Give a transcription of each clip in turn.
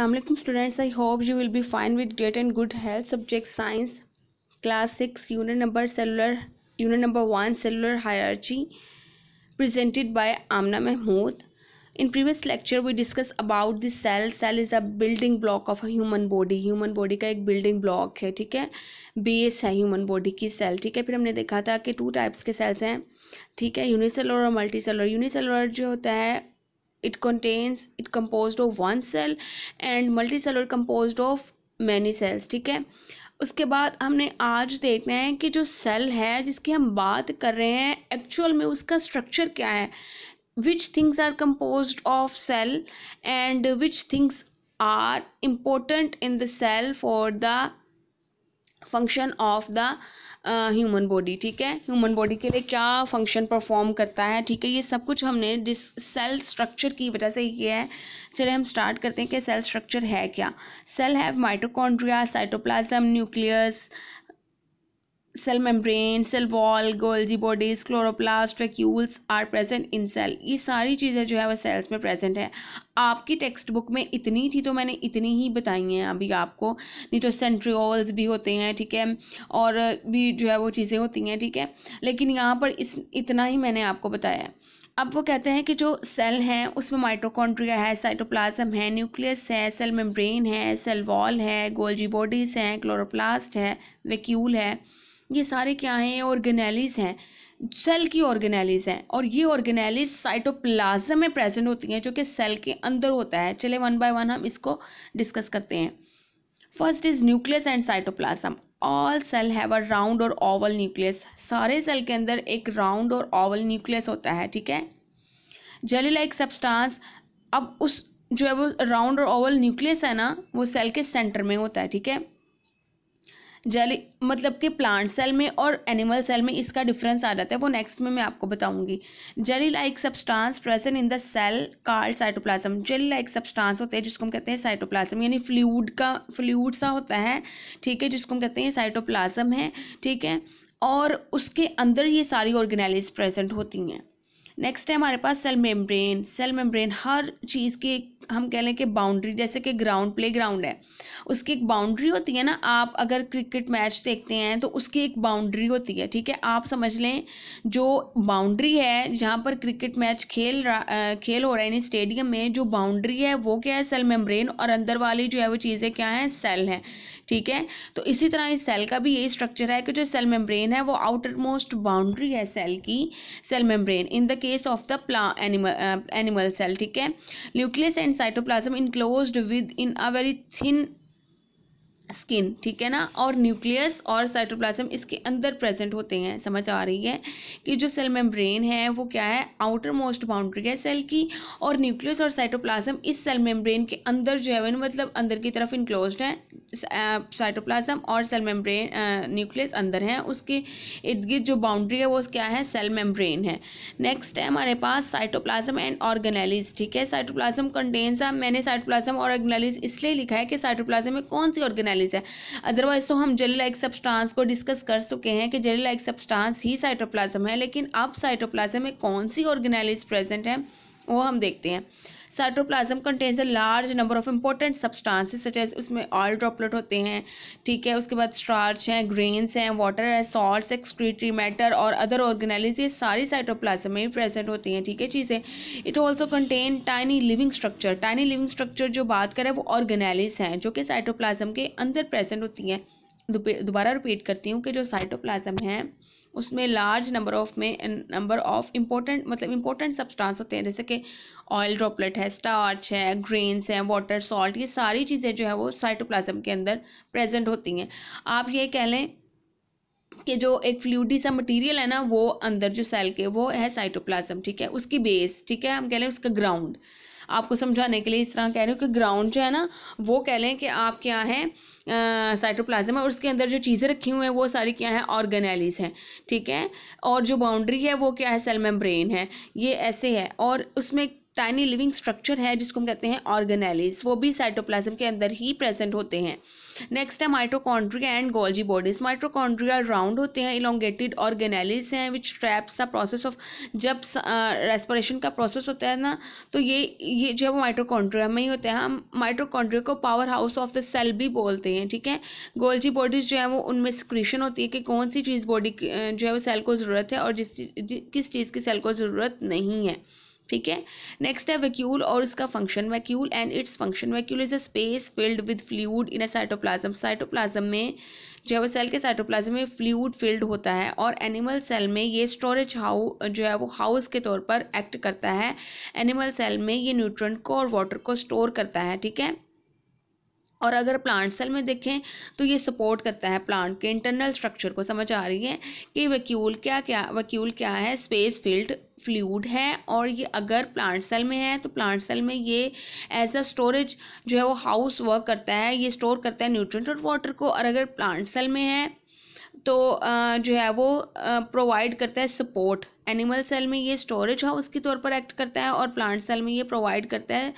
Aslam students I hope you will be fine with great and good health subject science class six unit number cellular unit number one cellular hierarchy presented by Amna Mahmood in previous lecture we discuss about this cell cell is a building block of a human body human body का एक building block है ठीक है base है human body की cell ठीक है फिर हमने देखा था कि टू टाइप्स के सेल्स हैं ठीक है यूनिसेलोर और मल्टी सेलोर यूनिसेलर जो होता है it contains it composed of one cell and multicellular composed of many cells ठीक है उसके बाद हमने आज देखना है कि जो सेल है जिसकी हम बात कर रहे हैं एक्चुअल में उसका स्ट्रक्चर क्या है which things are compose of cell and which things are important in the cell for the function of the human body ठीक है ह्यूमन बॉडी के लिए क्या फंक्शन परफॉर्म करता है ठीक है ये सब कुछ हमने डिस सेल स्ट्रक्चर की वजह से किया है चले हम स्टार्ट करते हैं कि सेल स्ट्रक्चर है क्या cell have mitochondria cytoplasm nucleus cell membrane cell wall Golgi bodies chloroplast vacuoles are present in cell ये सारी चीज़ें जो है वो सेल्स में प्रेजेंट है आपकी टेक्स्ट बुक में इतनी थी तो मैंने इतनी ही बताई हैं अभी आपको नहीं तो सेंट्रियोल्स भी होते हैं ठीक है और भी जो है वो चीज़ें होती हैं ठीक है लेकिन यहाँ पर इस इतना ही मैंने आपको बताया है अब वो कहते हैं कि जो सेल हैं उसमें माइट्रोकॉन्ट्रिया है साइटोप्लाज्म है न्यूक्लियस है सेल मेम्ब्रेन है सेल वॉल है गोल्जी बॉडीज हैं क्लोरोप्लास्ट है वेक्यूल है ये सारे क्या हैं ऑर्गेनेलिस हैं सेल की ऑर्गेनेलिस हैं और ये ऑर्गेनेलिस साइटोप्लाज्म में प्रेजेंट होती हैं जो कि सेल के अंदर होता है चले वन बाय वन हम इसको डिस्कस करते हैं first is nucleus and cytoplasm all cell have a round और ओवल न्यूक्लियस सारे सेल के अंदर एक राउंड और ओवल न्यूक्लियस होता है ठीक है जेली लाइक सब्सटेंस अब उस जो है वो राउंड और ओवल न्यूक्लियस है ना वो सेल के सेंटर में होता है ठीक है जल मतलब कि प्लांट सेल में और एनिमल सेल में इसका डिफरेंस आ जाता है वो नेक्स्ट में मैं आपको बताऊंगी jelly like substance present in the cell called cytoplasm jelly like substance होते हैं जिसको हम कहते हैं साइटोप्लाज्म यानी फ्लूड का फ्लूड सा होता है ठीक है जिसको हम कहते हैं साइटोप्लाज्म है ठीक है और उसके अंदर ये सारी ऑर्गेनाइलिस प्रेजेंट होती हैं नेक्स्ट है हमारे पास सेल मेम्ब्रेन सेल मेम्ब्रेन हर चीज़ की हम कह लें कि बाउंड्री जैसे कि ग्राउंड प्ले ग्राउंड है उसकी एक बाउंड्री होती है ना आप अगर क्रिकेट मैच देखते हैं तो उसकी एक बाउंड्री होती है ठीक है आप समझ लें जो बाउंड्री है जहाँ पर क्रिकेट मैच खेल रहा खेल हो रहा है यानी स्टेडियम में जो बाउंड्री है वो क्या है सेल मेम्ब्रेन और अंदर वाली जो है वो चीज़ें क्या हैं सेल हैं ठीक है तो इसी तरह इस सेल का भी यही स्ट्रक्चर है कि जो सेल मेम्ब्रेन है वो आउटर मोस्ट बाउंड्री है सेल की cell membrane in the case of the pla animal animal cell ठीक है nucleus and cytoplasm enclose within a very thin skin ठीक है ना और न्यूक्लियस और साइटोप्लाज्म इसके अंदर प्रेजेंट होते हैं समझ आ रही है कि जो सेल मेम्ब्रेन है वो क्या है आउटर मोस्ट बाउंड्री है सेल की और न्यूक्लियस और साइटोप्लाज्म इस सेल मेम्ब्रेन के अंदर जो है मतलब अंदर की तरफ इनक्लोज है साइटोप्लाज्म और सेल मेम्ब्रेन न्यूक्लियस अंदर है उसके इर्द गिर्द जो बाउंड्री है वो क्या है सेल मेम्ब्रेन है नेक्स्ट है हमारे पास साइटोप्लाज्म एंड ऑर्गेनाइलिस ठीक है साइटोप्लाज्म कंटेन्स मैंने साइटोप्लाज्म और ऑर्गेनाइलिस इसलिए लिखा है कि साइटोप्लाज्म में कौन सी ऑर्गेनाइलिस एनालिस है अदरवाइज तो हम जेल लाइक सब्सटांस को डिस्कस कर चुके हैं कि जेल लाइक सब्सटांस ही साइटोप्लाज्म है लेकिन अब साइटोप्लाज्म में कौन सी ऑर्गेनाइलिस प्रेजेंट है वो हम देखते हैं cytoplasm contains a large number of important substances such as उसमें ऑयल ड्रॉपलेट होते हैं ठीक है उसके बाद स्टार्च हैं ग्रेन्स हैं वाटर है सॉल्ट एक्सक्रीटरी मैटर और अदर ऑर्गेनाइज ये सारी साइटोप्लाज्म में प्रेजेंट होती हैं ठीक है चीज़ें it also contain tiny living structure tiny living structure जो बात करें वो ऑर्गेनाइज हैं जो कि साइटोप्लाज्म के अंदर प्रेजेंट होती हैं दोबारा रिपीट करती हूँ कि जो साइटोप्लाज्म है उसमें लार्ज नंबर ऑफ में नंबर ऑफ इम्पोर्टेंट मतलब इम्पोर्टेंट सब्सटेंस होते हैं जैसे कि ऑयल ड्रॉपलेट है स्टार्च है ग्रेन्स हैं वाटर सॉल्ट ये सारी चीज़ें जो है वो साइटोप्लाज्म के अंदर प्रेजेंट होती हैं आप ये कह लें कि जो एक फ्लूडी सा मटेरियल है ना वो अंदर जो सेल के वो है साइटोप्लाज्म ठीक है उसकी बेस ठीक है हम कह लें उसका ग्राउंड आपको समझाने के लिए इस तरह कह रही हूँ कि ग्राउंड जो है ना वो कह लें कि आप क्या है साइटोप्लाज्म है और उसके अंदर जो चीज़ें रखी हुई हैं वो सारी क्या है ऑर्गेनाइलिस हैं ठीक है और जो बाउंड्री है वो क्या है सेल मेम्ब्रेन है ये ऐसे है और उसमें टाइनी लिविंग स्ट्रक्चर है जिसको हम कहते हैं ऑर्गेनेलिस वो भी साइटोप्लाज्म के अंदर ही प्रेजेंट होते हैं नेक्स्ट है mitochondria and Golgi bodies mitochondria round होते हैं इलोंगेटेड ऑर्गेनेलिस हैं which traps the process of जब रेस्परेशन का प्रोसेस होता है ना तो ये ये जो है वो माइट्रोकॉन्ड्रिया में ही होता है हम माइट्रोकॉन्ड्रिया को powerhouse of the cell भी बोलते हैं ठीक है गोल्जी बॉडीज जो है वो उनमें स्क्रीशन होती है कि कौन सी चीज़ बॉडी जो है वो सेल को ज़रूरत है और जिस किस चीज़ की सेल को ज़रूरत नहीं है ठीक है नेक्स्ट है वैक्यूल और इसका function vacuole and its function vacuole is a space filled with fluid in a cytoplasm cytoplasm में जो है वो सेल के साइटोप्लाज्म में फ्लूड फिल्ड होता है और एनिमल सेल में ये स्टोरेज हाउ जो है वो हाउस के तौर पर एक्ट करता है एनिमल सेल में ये न्यूट्रंट को और वाटर को स्टोर करता है ठीक है और अगर प्लांट सेल में देखें तो ये सपोर्ट करता है प्लांट के इंटरनल स्ट्रक्चर को समझ आ रही है कि वैक्यूल क्या क्या वैक्यूल क्या है स्पेस फील्ड फ्लूड है और ये अगर प्लांट सेल में है तो प्लांट सेल में ये एज अ स्टोरेज जो है वो हाउस वर्क करता है ये स्टोर करता है न्यूट्रिएंट और वाटर को और अगर प्लांट सेल में है तो जो है वो प्रोवाइड करता है सपोर्ट एनिमल सेल में ये स्टोरेज हाउस के तौर पर एक्ट करता है और प्लांट सेल में ये प्रोवाइड करता है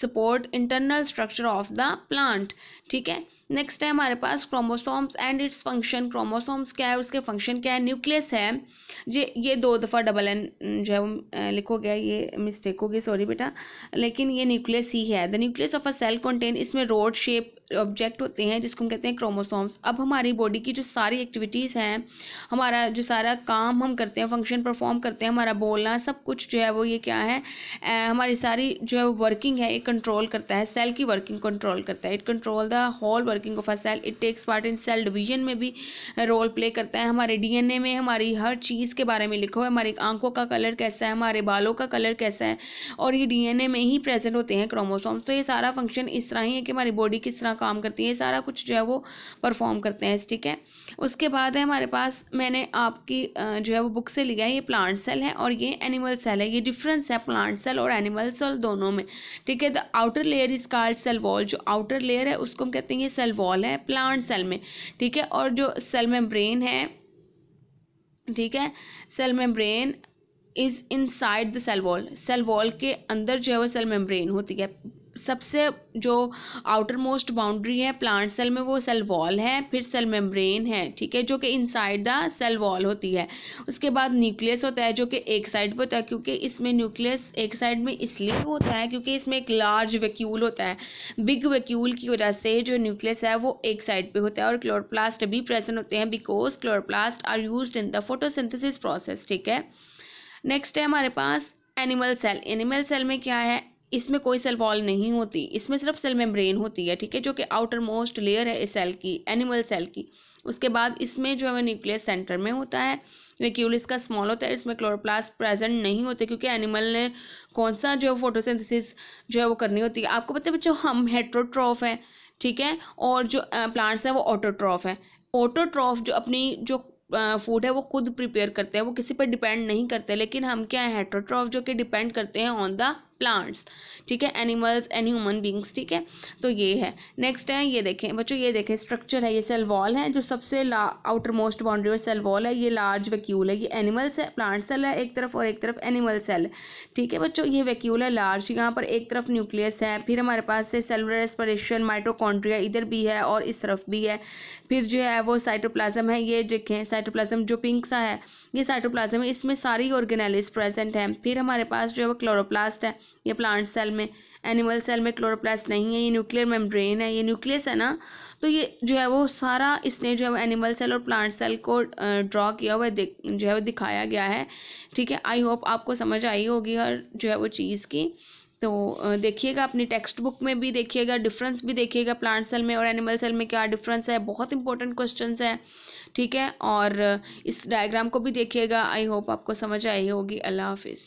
support internal structure of the plant ठीक है नेक्स्ट है हमारे पास chromosomes and its function chromosomes क्या है उसके फंक्शन क्या है न्यूक्लियस है जे ये दो दफ़ा डबल एन जो है वो लिखो गया ये मिस्टेक होगी सॉरी बेटा लेकिन ये न्यूक्लियस ही है the nucleus of a cell contain इसमें रोड शेप ऑब्जेक्ट होते हैं जिसको हम कहते हैं क्रोमोसोम्स अब हमारी बॉडी की जो सारी एक्टिविटीज़ हैं हमारा जो सारा काम हम करते हैं फंक्शन परफॉर्म करते हैं हमारा बोलना सब कुछ जो है वो ये क्या है हमारी सारी जो है वर्किंग है ये कंट्रोल करता है सेल की वर्किंग कंट्रोल करता है it control the whole working of a cell it takes part in cell division में भी रोल प्ले करता है हमारे डी में हमारी हर चीज़ के बारे में लिखा हुआ है हमारी आंखों का कलर कैसा है हमारे बालों का कलर कैसा है और ये डी में ही प्रेजेंट होते हैं क्रोमोसोम्स तो ये सारा फंक्शन इस तरह ही है कि हमारी बॉडी किस तरह काम करती हैं सारा कुछ जो है वो परफॉर्म करते हैं ठीक है उसके बाद है हमारे पास मैंने आपकी जो है वो बुक से लिया है ये प्लांट सेल है और ये एनिमल सेल है ये डिफरेंस है प्लांट सेल और एनिमल सेल दोनों में ठीक है the outer layer is called cell wall जो आउटर लेयर है उसको हम कहते हैं ये सेल वॉल है प्लांट सेल में ठीक है और जो सेल में ब्रेन है ठीक है cell membrane is inside the cell wall cell wall के अंदर जो है वो सेल मेम्ब्रेन होती है सबसे जो आउटर मोस्ट बाउंड्री है प्लांट सेल में वो सेल वॉल है फिर सेल मेम्ब्रेन है ठीक है जो कि इनसाइड द सेल वॉल होती है उसके बाद न्यूक्लियस होता है जो कि एक साइड पर होता है क्योंकि इसमें न्यूक्लियस एक साइड में इसलिए होता है क्योंकि इसमें एक लार्ज वैक्यूल होता है बिग वैक्यूल की वजह से जो न्यूक्लियस है वो एक साइड पर होता है और क्लोरोप्लास्ट भी प्रेजेंट होते हैं because chloroplast are use in the photosynthesis process ठीक है नेक्स्ट है हमारे पास एनिमल सेल एनिमल सेल में क्या है इसमें कोई सेल वॉल नहीं होती इसमें सिर्फ सेल मेम्ब्रेन होती है ठीक है जो कि आउटर मोस्ट लेयर है इस सेल की एनिमल सेल की उसके बाद इसमें जो है न्यूक्लियस सेंटर में होता है वेक्यूल इसका स्मॉल होता है इसमें क्लोरोप्लास्ट प्रेजेंट नहीं होते क्योंकि एनिमल ने कौन सा जो है फोटोसिंथिस जो है वो करनी होती है आपको पता है बच्चों हम हेट्रोट्रॉफ हैं ठीक है और जो प्लांट्स हैं वो ऑटोट्रॉफ हैं ऑटोट्रॉफ जो अपनी जो फूड है वो खुद प्रिपेयर करते हैं वो किसी पर डिपेंड नहीं करते लेकिन हम क्या हैं हेट्रोट्रॉफ जो कि डिपेंड करते हैं ऑन द प्लांट्स ठीक है एनिमल्स एंड ह्यूमन बींग्स ठीक है तो ये है नेक्स्ट है ये देखें बच्चों ये देखें स्ट्रक्चर है ये सेल वॉल है जो सबसे आउटर मोस्ट बाउंड्री और सेल वॉल है ये लार्ज वैक्यूल है ये एनिमल सेल प्लांट सेल है एक तरफ और एक तरफ एनिमल सेल ठीक है बच्चों ये वैक्यूल है लार्ज यहाँ पर एक तरफ न्यूक्लियस है फिर हमारे पास से सेलुलर रेस्परेशन माइट्रोकॉन्ड्रिया इधर भी है और इस तरफ भी है फिर जो है वो साइटोप्लाजम है ये देखें साइटोप्लाजम जो पिंक सा है ये साइटोप्लाजम है इसमें सारी ऑर्गेनाइलिस प्रेजेंट हैं फिर हमारे पास जो है वो क्लोरोप्लास्ट है ये प्लांट सेल में एनिमल सेल में क्लोरोप्लास्ट नहीं है ये न्यूक्लियर मेम्ब्रेन है ये न्यूक्लियस है ना तो ये जो है वो सारा इसने जो है वो एनिमल सेल और प्लांट सेल को ड्रॉ किया हुआ जो है वो दिखाया गया है ठीक है आई होप आपको समझ आई होगी हर जो है वो चीज़ की तो देखिएगा अपनी टेक्स्ट बुक में भी देखिएगा डिफरेंस भी देखिएगा प्लांट सेल में और एनिमल सेल में क्या डिफरेंस है बहुत इंपॉर्टेंट क्वेश्चन है ठीक है और इस डायग्राम को भी देखिएगा आई होप आपको समझ आई होगी अल्लाह हाफिज़